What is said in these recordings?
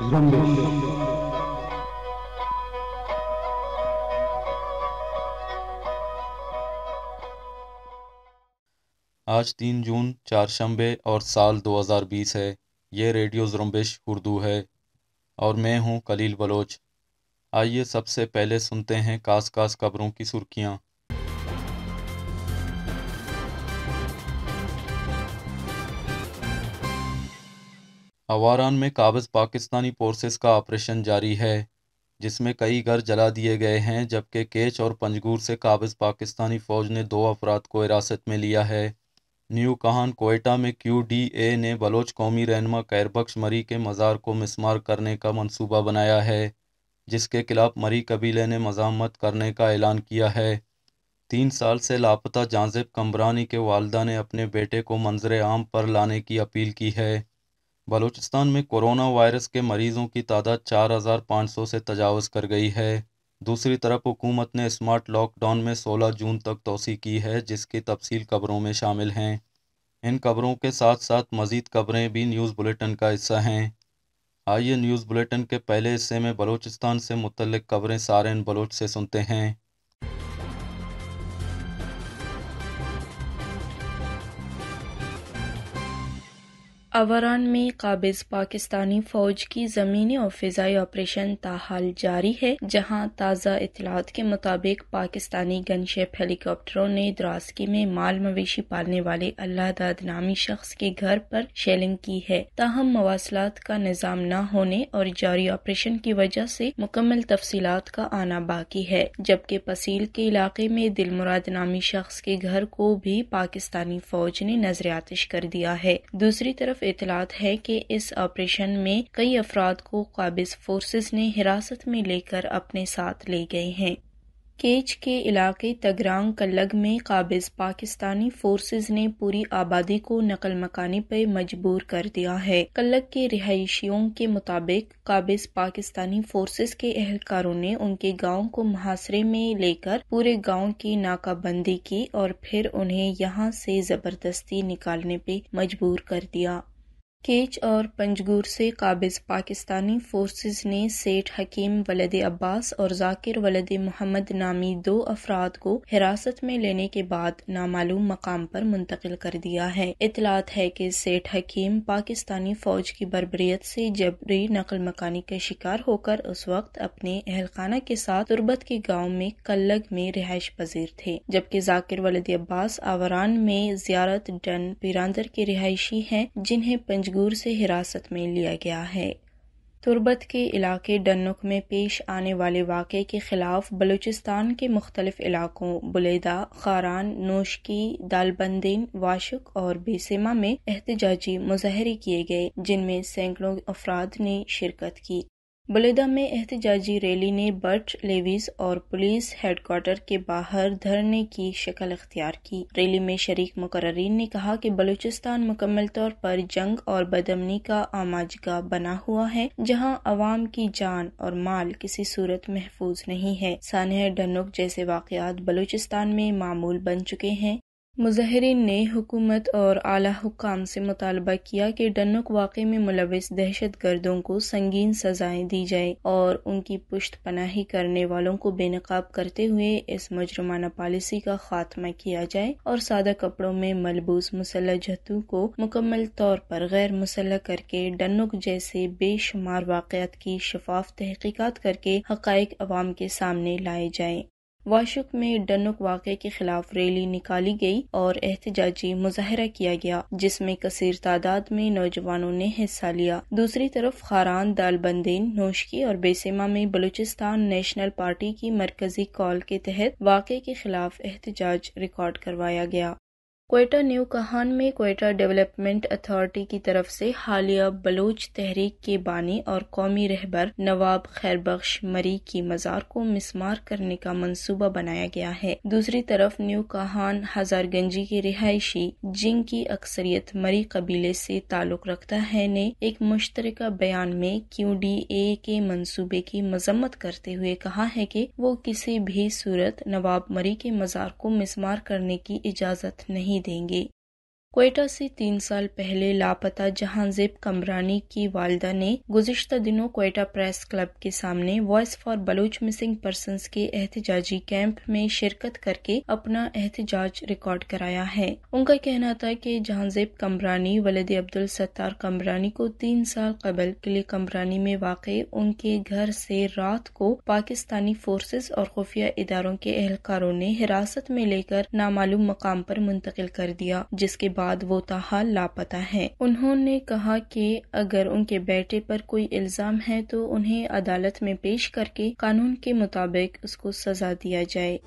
आज तीन जून चार शंबे और साल 2020 है ये रेडियो जुम्बिश उर्दू है और मैं हूँ कलील बलोच आइए सबसे पहले सुनते हैं कास कास खबरों की सुर्खियाँ अवारान में काबज़ पाकिस्तानी फोर्सेस का ऑपरेशन जारी है जिसमें कई घर जला दिए गए हैं जबकि केच और पंजगूर से काबज़ पाकिस्तानी फ़ौज ने दो अफराद को हिरासत में लिया है न्यू कहान कोयटा में क्यू डी ए ने बलोच कौमी रहनमा कैरबख्श मरी के मज़ार को मिसमार करने का मनसूबा बनाया है जिसके खिलाफ मरी कबीले ने मजामत करने का ऐलान किया है तीन साल से लापता जांजेब कम्बरानी के वालदा ने अपने बेटे को मंजर आम पर लाने की अपील की है बलूचिस्तान में कोरोना वायरस के मरीजों की तादाद 4,500 से तजावज़ कर गई है दूसरी तरफ हुकूमत ने स्मार्ट लॉकडाउन में 16 जून तक तोसी की है जिसकी तफसील खबरों में शामिल हैं इन खबरों के साथ साथ मज़ीद खबरें भी न्यूज़ बुलेटिन का हिस्सा हैं आइए न्यूज़ बुलेटिन के पहले हिस्से में बलूचिस्तान से मुतलक खबरें सारे बलोच से सुनते हैं अवरान में काबिज पाकिस्तानी फौज की जमीनी और फिजाई ऑपरेशन ताहाल जारी है जहां ताज़ा इतलात के मुताबिक पाकिस्तानी गनशेप हेलीकॉप्टरों ने द्रासकी में माल मवेशी पालने वाले अल्लाह दाद नामी शख्स के घर पर शेलिंग की है ताहम मवासलात का निज़ाम न होने और जारी ऑपरेशन की वजह से मुकम्मल तफसीलात का आना बाकी है जबकि पसील के इलाके में दिल मुराद नामी शख्स के घर को भी पाकिस्तानी फौज ने नजर आतिश कर दिया है दूसरी तरफ तरफ इतलात है कि इस ऑपरेशन में कई अफराद को काबिज फोर्सेस ने हिरासत में लेकर अपने साथ ले गए हैं केच के इलाके तगरांग कलग में काबिज पाकिस्तानी फोर्सेस ने पूरी आबादी को नकल मकानी पर मजबूर कर दिया है कल्लग के रिहायशियों के मुताबिक काबिज पाकिस्तानी फोर्सेस के एहलकारों ने उनके गांव को मुहासरे में लेकर पूरे गांव की नाकाबंदी की और फिर उन्हें यहां से जबरदस्ती निकालने पर मजबूर कर दिया केच और पंजगूर से काबिज पाकिस्तानी फोर्स ने सेठ हकीम वलद अब्बास और जाकिर वलद मोहम्मद नामी दो अफराद को हिरासत में लेने के बाद नामालूम मकाम पर मुंतकिल कर दिया है इतलात है कि सेठ हकीम पाकिस्तानी फौज की बरबरीत से जबरी नकल मकानी का शिकार होकर उस वक्त अपने अहलखाना के साथ तुरबत के गाँव में कल्लग में रिहायश पजीर थे जबकि जाकिर वलद अब्बास आवरान में जियारत डन पीरांदर के रिहायशी है जिन्हें पंज मजगूर से हिरासत में लिया गया है तुरबत के इलाके डनुक में पेश आने वाले वाक़े के ख़िलाफ़ बलूचिस्तान के मुख्तलिफ़ इलाकों बुलेदा खारान नोशकी दालबंदीन वाशुक और बेसेमा में एहतजाजी मुजाहरे किए गए जिनमें सैकड़ों अफराद ने शिरकत की बलेदा में एहतजाजी रैली ने बर्ट लेविस और पुलिस हेडक्वार्टर के बाहर धरने की शक्ल अख्तियार की रैली में शरीक मुकर्रीन ने कहा कि बलूचिस्तान मुकम्मल तौर पर जंग और बदमनी का आमाजगा बना हुआ है जहां अवाम की जान और माल किसी सूरत महफूज नहीं है सानह डनुक जैसे वाकयात बलूचिस्तान में मामूल बन चुके हैं मुजाहरीन ने हुकूमत और आला हुकाम से मुतालबा किया कि डनुक वाक़े में मुलविस दहशत गर्दों को संगीन सजाएं दी जाए और उनकी पुश्त पनाही करने वालों को बेनकाब करते हुए इस मुजरमाना पॉलिसी का खात्मा किया जाए और सादा कपड़ों में मलबूस मुसलह जतू को मुकम्मल तौर पर गैर मुसलह करके डनुक जैसे बेशुमार वाक़ात की शफाफ तहकीकत करके हक़ अवाम के सामने लाए जाए वाशुक में डनुक वाक़े के खिलाफ रैली निकाली गयी और एहतजाजी मुजाहरा किया गया जिसमे कसर तादाद में नौजवानों ने हिस्सा लिया दूसरी तरफ खारान दालबंदीन नोशकी और बेसेमा में बलूचिस्तान नेशनल पार्टी की मरकजी कॉल के तहत वाक़े के खिलाफ एहतजाज रिकॉर्ड करवाया गया कोयटा न्यू कहान में कोयटा डेवलपमेंट अथॉरिटी की तरफ से हालिया बलोच तहरीक के बानी और कौमी रहबर नवाब खैरबख्श मरी की मजार को मिसमार करने का मंसूबा बनाया गया है दूसरी तरफ न्यू कहान हजारगंजी के रिहायशी जिनकी अक्सरियत मरी कबीले से ताल्लुक रखता है ने एक मुश्तर बयान में क्यू डी ए के मनसूबे की मजम्मत करते हुए कहा है की वो किसी भी सूरत नवाब मरी के मजार को मिसमार करने की इजाज़त नहीं नहीं देंगे कोयटा से तीन साल पहले लापता जहांजेब कमरानी की वालदा ने गुजशत दिनों कोयटा प्रेस क्लब के सामने voice for Baloch missing person के एहतजाजी कैंप में शिरकत करके अपना एहतजाज रिकॉर्ड कराया है उनका कहना था कि जहांजेब कमरानी वलद अब्दुल सत्तार कमरानी को तीन साल कबल किले कमरानी में वाक़ उनके घर से रात को पाकिस्तानी फोर्सेज और खुफिया इदारों के एहलकारों ने हिरासत में लेकर नामालूम मकाम पर मुंतकिल कर दिया जिसके बाद बाद वो ताहाल लापता है उन्होंने कहा कि अगर उनके बेटे पर कोई इल्ज़ाम है तो उन्हें अदालत में पेश करके कानून के मुताबिक उसको सजा दिया जाए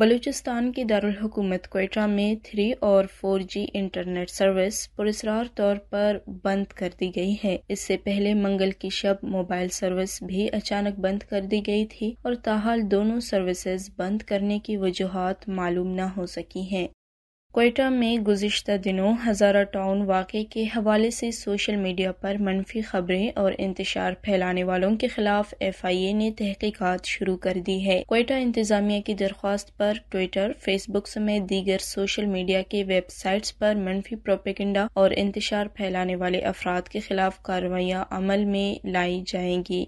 बलूचिस्तान की दारकूमत कोयटा में थ्री और फोर जी इंटरनेट सर्विस पुरस्कार तौर पर बंद कर दी गई है इससे पहले मंगल की शब मोबाइल सर्विस भी अचानक बंद कर दी गई थी और ताहाल दोनों सर्विसेज बंद करने की वजूहत मालूम न हो सकी हैं कोयटा में गुजशत दिनों हज़ारा टाउन वाक़े के हवाले से सोशल मीडिया पर मनफी खबरें और इंतजार फैलाने वालों के खिलाफ एफ आई ए ने तहकीकत शुरू कर दी है कोयटा इंतजामिया की दरख्वास्त पर ट्विटर फेसबुक समेत दीगर सोशल मीडिया के वेबसाइट्स पर मनफी प्रोपेगेंडा और इंतजार फैलाने वाले अफराद के खिलाफ कार्रवाइयाँ अमल में लाई जाएंगी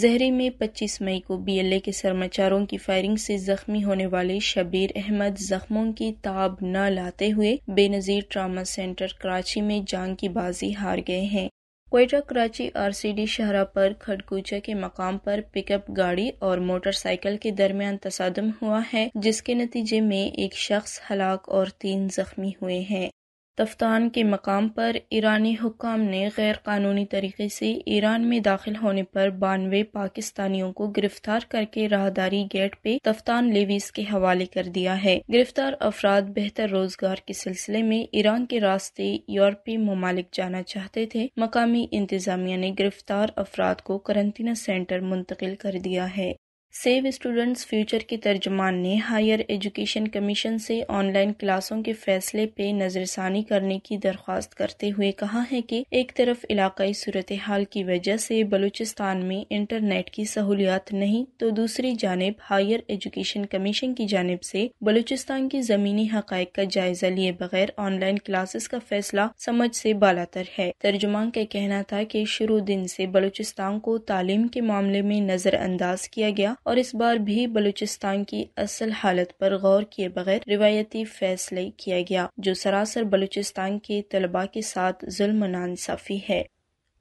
जहरी में 25 मई को बीएलए के सरमाचारों की फायरिंग से जख्मी होने वाले शबीर अहमद जख्मों की ताब न लाते हुए बेनजीर ट्रामा सेंटर कराची में जान की बाजी हार गए हैं कोयटा कराची आरसीडी शहरा पर खडकूचा के मकाम पर पिकअप गाड़ी और मोटरसाइकिल के दरमियान तसादम हुआ है जिसके नतीजे में एक शख्स हलाक और तीन जख्मी हुए हैं तफ्तान के मकाम पर ईरानी हुकाम ने गैर कानूनी तरीके से ईरान में दाखिल होने पर बानवे पाकिस्तानियों को गिरफ्तार करके राहदारी गेट पे तफ्तान लेवीज के हवाले कर दिया है गिरफ्तार अफराद बेहतर रोजगार के सिलसिले में ईरान के रास्ते यूरोपीय ममालिक जाना चाहते थे मकामी इंतजामिया ने गिरफ्तार अफराद को करंतना सेंटर मुंतकिल कर दिया है सेव स्टूडेंट्स फ्यूचर के तर्जमान ने हायर एजुकेशन कमीशन से ऑनलाइन क्लासों के फैसले पे नज़रसानी करने की दरख्वास्त करते हुए कहा है कि एक तरफ इलाकाई सूरत हाल की वजह से बलूचिस्तान में इंटरनेट की सहूलियात नहीं तो दूसरी जानब हायर एजुकेशन कमीशन की जानब से बलूचिस्तान की ज़मीनी हक़ का जायजा लिए बगैर ऑनलाइन क्लासेस का फैसला समझ से बालातर है तर्जुमान का कहना था की शुरू दिन से बलूचिस्तान को तालीम के मामले में नज़रअंदाज किया गया और इस बार भी बलूचिस्तान की असल हालत पर गौर किए बगैर रिवायती फैसले किया गया जो सरासर बलूचिस्तान के तलबा के साथ जुल्म नानसाफी है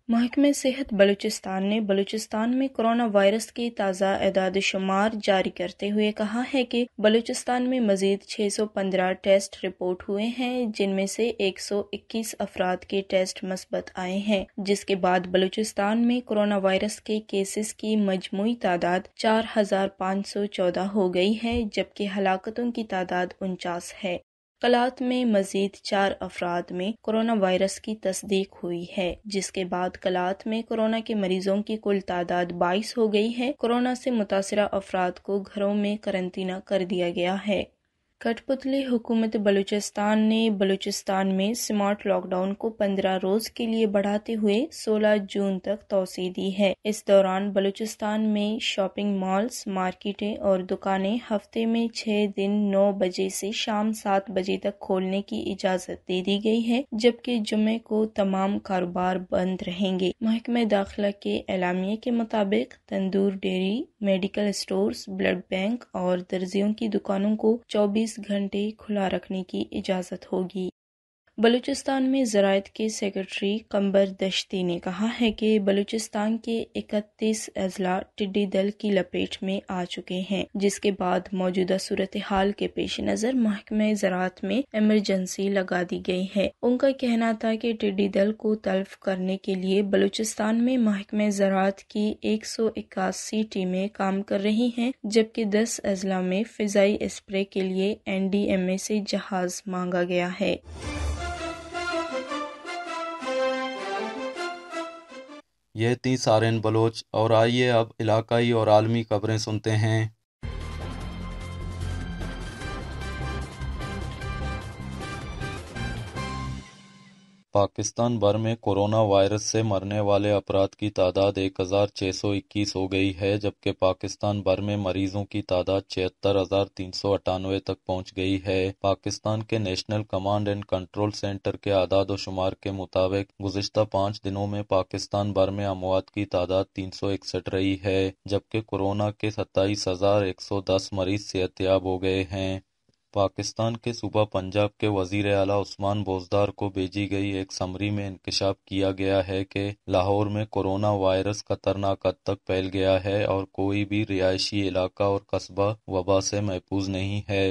महकमे सेहत बलूचिस्तान ने बलूचिस्तान में कोरोना वायरस के ताज़ा एदाद शुमार जारी करते हुए कहा है कि बलूचिस्तान में मजीद 615 टेस्ट रिपोर्ट हुए हैं जिनमें से 121 अफराद के टेस्ट मस्बत आए हैं जिसके बाद बलूचिस्तान में कोरोना वायरस के केसेस की मजमू तादाद 4514 हो गई है जबकि हलाकतों की तादाद उनचास है कलात में मजीद चार अफराद में कोरोना वायरस की तस्दीक हुई है जिसके बाद कलात में कोरोना के मरीजों की कुल तादाद बाईस हो गई है कोरोना से मुतासरा अफराद को घरों में करंतना कर दिया गया है कठपुतली हुकूमत बलूचिस्तान ने बलूचिस्तान में स्मार्ट लॉकडाउन को 15 रोज के लिए बढ़ाते हुए 16 जून तक तोसी दी है इस दौरान बलूचिस्तान में शॉपिंग मॉल्स मार्केटें और दुकानें हफ्ते में छह दिन 9 बजे से शाम 7 बजे तक खोलने की इजाजत दे दी गई है जबकि जुमे को तमाम कारोबार बंद रहेंगे महकमे दाखिला के एलामिया के मुताबिक tandoor dairy medical store blood bank और दर्जियों की दुकानों को चौबीस चौबीस घंटे खुला रखने की इजाज़त होगी बलूचिस्तान में ज़रात के सेक्रेटरी कंबर दश्ती ने कहा है कि बलूचिस्तान के 31 अजला टिड्डी दल की लपेट में आ चुके हैं जिसके बाद मौजूदा सूरत हाल के पेश नज़र महकमे ज़रात में एमरजेंसी लगा दी गई है उनका कहना था कि टिड्डी दल को तल्फ करने के लिए बलूचिस्तान में महकमे ज़रात की एक सौ इक्यासी टीमें काम कर रही हैं जबकि दस अजला में फिजाई स्प्रे के लिए एन डी एम ए से जहाज मांगा गया है यह थी सारेन बलोच और आइए अब इलाक़ाई और आलमी ख़बरें सुनते हैं पाकिस्तान भर में कोरोना वायरस से मरने वाले अपराध की तादाद एक हजार छह सौ इक्कीस हो गई है जबकि पाकिस्तान भर में मरीजों की तादाद छिहत्तर हजार तीन सौ तक पहुंच गई है पाकिस्तान के national command and control centre के आदाद शुमार के मुताबिक गुजशत पाँच दिनों में पाकिस्तान भर में अमवात की तादाद तीन सौ इकसठ रही है जबकि कोरोना के सत्ताईस हजार एक सौ दस मरीज सेहतियाब हो गए हैं पाकिस्तान के सूबा पंजाब के वजीर अला उस्मान बोजदार को भेजी गई एक समरी में इंकशाफ किया गया है कि लाहौर में कोरोना वायरस खतरनाक हद तक फैल गया है और कोई भी रिहायशी इलाका और कस्बा वबा से महफूज नहीं है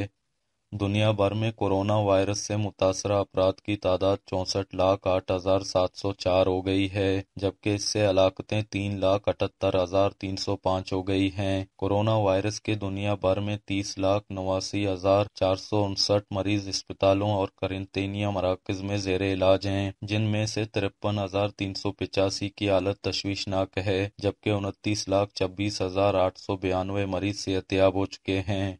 दुनिया भर में कोरोना वायरस से मुतासर अफराद की तादाद चौंसठ लाख आठ हजार सात सौ चार हो गई है जबकि इससे हलाकतें तीन लाख अठहत्तर हजार तीन सौ पाँच हो गई हैं कोरोना वायरस के दुनिया भर में तीस लाख नवासी हजार चार सौ उनसठ मरीज अस्पतालों और करंतनिया मराकज में जेर इलाज हैं जिनमें से तिरपन हजार तीन सौ पिचासी की हालत तशवीशनाक है जबकि उनतीस लाख छब्बीस हजार आठ सौ बयानवे मरीज सेहतियाब हो चुके हैं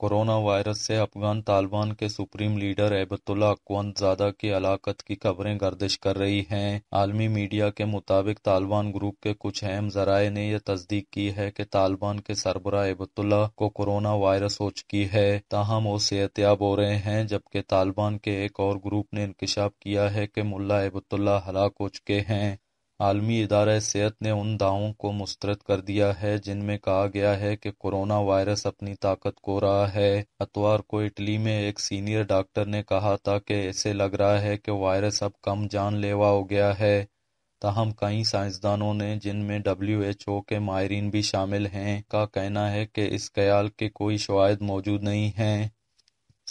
कोरोना वायरस से अफगान तालिबान के सुप्रीम लीडर अकवंत ज्यादा की हलाकत की खबरें गर्दिश कर रही हैं आलमी मीडिया के मुताबिक तालिबान ग्रुप के कुछ अहम जराये ने यह तस्दीक की है कि तालिबान के सरबरा एबतुल्ला को कोरोना वायरस हो चुकी है ताहम वो सेहतियाब हो रहे हैं जबकि तालिबान के एक और ग्रुप ने इंकशाफ किया है कि मुला एबतुल्ला हलाक हो चुके हैं आलमी इदारा सेहत ने उन दावों को मुस्तरद कर दिया है जिनमें कहा गया है कि कोरोना वायरस अपनी ताकत को रहा है। अतवार को इटली में एक सीनियर डॉक्टर ने कहा था कि ऐसे लग रहा है कि वायरस अब कम जानलेवा हो गया है। तहम कई साइंसदानों ने जिनमें डब्ल्यू एच ओ के माहरीन भी शामिल हैं का कहना है कि इस ख्याल के कोई शवायद मौजूद नहीं हैं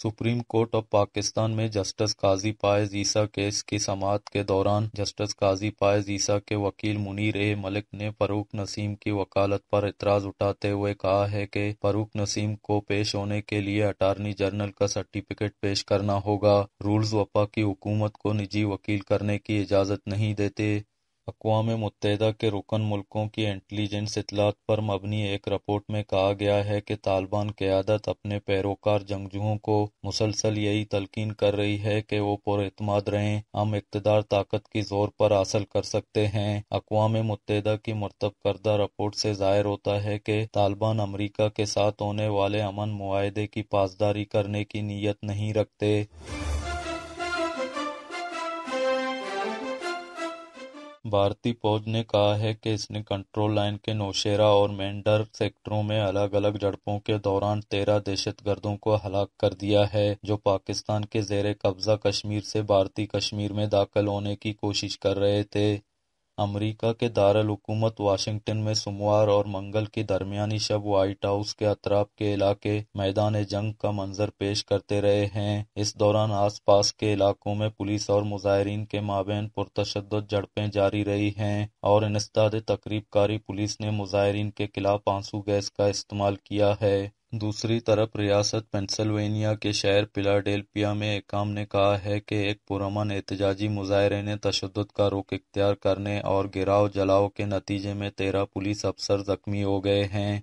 सुप्रीम कोर्ट ऑफ पाकिस्तान में जस्टिस काजी पायज ईसा केस की समात के दौरान जस्टिस काजी पायज ईसा के वकील मुनीर ए मलिक ने फरूक नसीम की वकालत पर इतराज उठाते हुए कहा है कि फरूक नसीम को पेश होने के लिए अटारनी जनरल का सर्टिफिकेट पेश करना होगा रूल्स वफा की हुकूमत को निजी वकील करने की इजाज़त नहीं देते अक़वाम मुतहदा के रुकन मुल्कों की इंटेलिजेंस इतलात पर मबनी एक रिपोर्ट में कहा गया है कि तालिबान क़्यादत अपने पैरोकार जंगजुओं को मुसलसल यही तलकिन कर रही है कि वो पुरअतमाद रहें हम इकतदार ताकत की ज़ोर पर हासिल कर सकते हैं अक़वाम मुतहदा की मरतब करदा रिपोर्ट से ज़ाहिर होता है कि तालिबान अमरीका के साथ होने वाले अमन माहदे की पासदारी करने की नीयत नहीं रखते भारतीय फौज ने कहा है कि इसने कंट्रोल लाइन के नौशेरा और मेंढर सेक्टरों में अलग अलग झड़पों के दौरान तेरह दहशतगर्दों को हलाक कर दिया है जो पाकिस्तान के जेर कब्जा कश्मीर से भारतीय कश्मीर में दाखिल होने की कोशिश कर रहे थे अमेरिका के दारलहुकूमत वाशिंगटन में सोमवार और मंगल के दरमियानी शब व्हाइट हाउस के अतराफ के इलाके मैदान जंग का मंजर पेश करते रहे हैं इस दौरान आसपास के इलाकों में पुलिस और मुजाहरीन के माबेन पुरतशद झड़पें जारी रही हैं और इंसदाद तकरीबकारी पुलिस ने मुजाहरीन के खिलाफ आंसू गैस का इस्तेमाल किया है दूसरी तरफ रियासत पेंसिल्वेनिया के शहर पिलाडेल्पिया में काम ने कहा है कि एक पुरमन एहतजाजी मुजाहरे ने तशद का रुख इख्तियार करने और गिराव जलाओ के नतीजे में तेरह पुलिस अफसर जख्मी हो गए हैं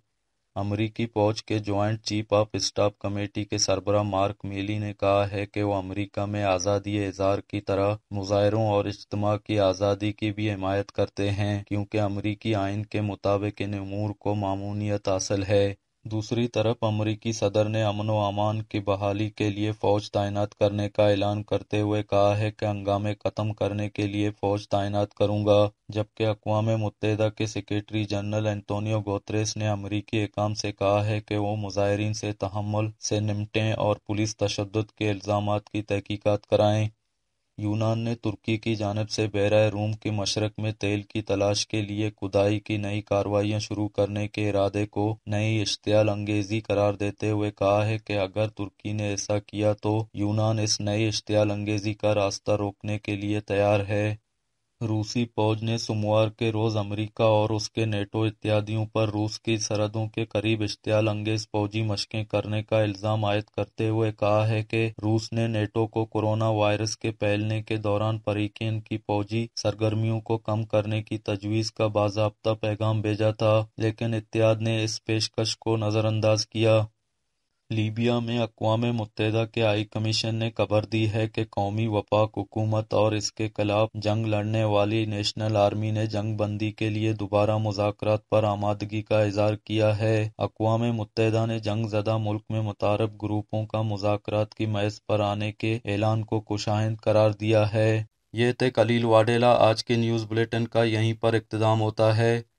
अमरीकी फौज के joint chief of staff committee के सरबरा मार्क मेली ने कहा है कि वो अमरीका में आज़ादी एजार की तरह मुजाहरों और इज्तम की आज़ादी की भी हमायत करते हैं क्योंकि अमरीकी आयन के मुताबिक इन अमूर को मामूनीत हासिल है दूसरी तरफ अमरीकी सदर ने अमन-ओ-अमान की बहाली के लिए फौज तैनात करने का ऐलान करते हुए कहा है कि हंगामे खत्म करने के लिए फौज तैनात करूंगा, जबकि अकवाम मुतहदा के सेक्रेटरी जनरल एंटोनियो गोत्रेस ने अमेरिकी एकाम से कहा है कि वो मुजाहरीन से तहमल से निमटें और पुलिस तशद के इल्जाम की तहकीकत कराएं। यूनान ने तुर्की की जानब से बहरा रूम के मशरक में तेल की तलाश के लिए खुदाई की नई कार्रवाइयां शुरू करने के इरादे को नई अंगेजी करार देते हुए कहा है कि अगर तुर्की ने ऐसा किया तो यूनान इस नई अंगेजी का रास्ता रोकने के लिए तैयार है रूसी फौज ने सोमवार के रोज अमेरिका और उसके नेटो इत्यादियों पर रूस की सरहदों के करीब अंगेज फौजी मशकें करने का इल्जाम आयद करते हुए कहा है कि रूस ने नेटो को कोरोना वायरस के फैलने के दौरान परीकेन की फौजी सरगर्मियों को कम करने की तजवीज का बाजाबता पैगाम भेजा था लेकिन इत्याद ने इस पेशकश को नजरअंदाज किया लीबिया में अकवा मुतहदा के हाई कमीशन ने खबर दी है कि कौमी वफाक हुकूमत और इसके खिलाफ जंग लड़ने वाली नेशनल आर्मी ने जंग बंदी के लिए दोबारा मुजाकर पर आमादगी का इज़हार किया है। अकवा मुतहदा ने जदा मुल्क में मुतारब ग्रुपों का मुजाकर की मैज पर आने के ऐलान को कुशाइंद करार दिया है। ये थे कलील वाडेला। आज के न्यूज़ बुलेटिन का यहीं पर अख्ताम होता है।